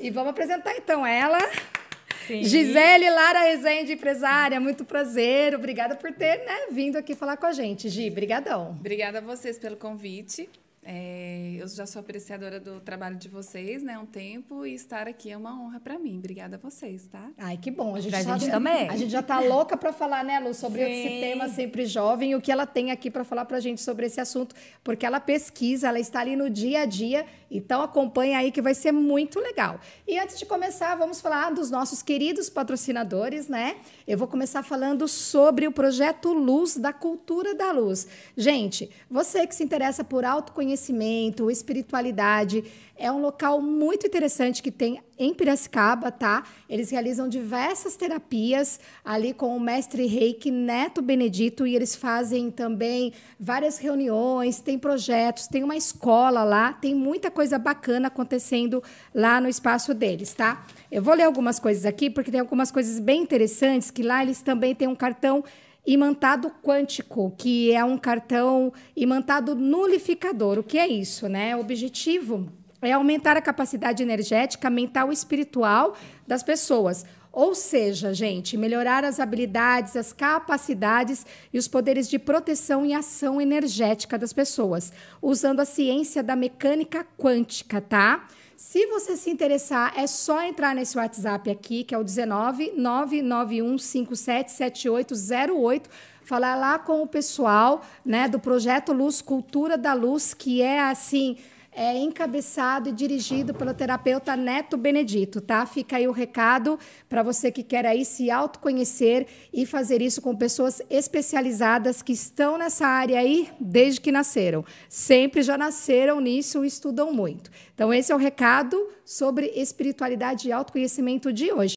E vamos apresentar então ela. Sim. Gisele Lara Rezende, empresária, muito prazer. Obrigada por ter né, vindo aqui falar com a gente. Gi,brigadão. Obrigada a vocês pelo convite. É, eu já sou apreciadora do trabalho de vocês, né, um tempo, e estar aqui é uma honra para mim. Obrigada a vocês, tá? Ai, que bom. A gente, pra já, gente tá- também. A gente já tá louca para falar, né, Lu, sobre Sim. esse tema sempre jovem, o que ela tem aqui para falar pra gente sobre esse assunto, porque ela pesquisa, ela está ali no dia a dia, então acompanha aí que vai ser muito legal. E antes de começar, vamos falar dos nossos queridos patrocinadores, né? Eu vou começar falando sobre o projeto Luz da Cultura da Luz. Gente, você que se interessa por autoconhecimento autoconhecimento, espiritualidade. É um local muito interessante que tem em Piracicaba, tá? Eles realizam diversas terapias ali com o mestre Reiki Neto Benedito e eles fazem também várias reuniões, tem projetos, tem uma escola lá, tem muita coisa bacana acontecendo lá no espaço deles, tá? Eu vou ler algumas coisas aqui porque tem algumas coisas bem interessantes que lá eles também têm um cartão imantado quântico, que é um cartão imantado nulificador. O que é isso, né? O objetivo é aumentar a capacidade energética, mental e espiritual das pessoas ou seja, gente, melhorar as habilidades, as capacidades e os poderes de proteção e ação energética das pessoas, usando a ciência da mecânica quântica, tá? Se você se interessar, é só entrar nesse WhatsApp aqui, que é o 19 991577808, falar lá com o pessoal, né, do projeto Luz Cultura da Luz, que é assim, é encabeçado e dirigido pelo terapeuta Neto Benedito, tá? Fica aí o recado para você que quer aí se autoconhecer e fazer isso com pessoas especializadas que estão nessa área aí desde que nasceram. Sempre já nasceram nisso e estudam muito. Então esse é o recado sobre espiritualidade e autoconhecimento de hoje.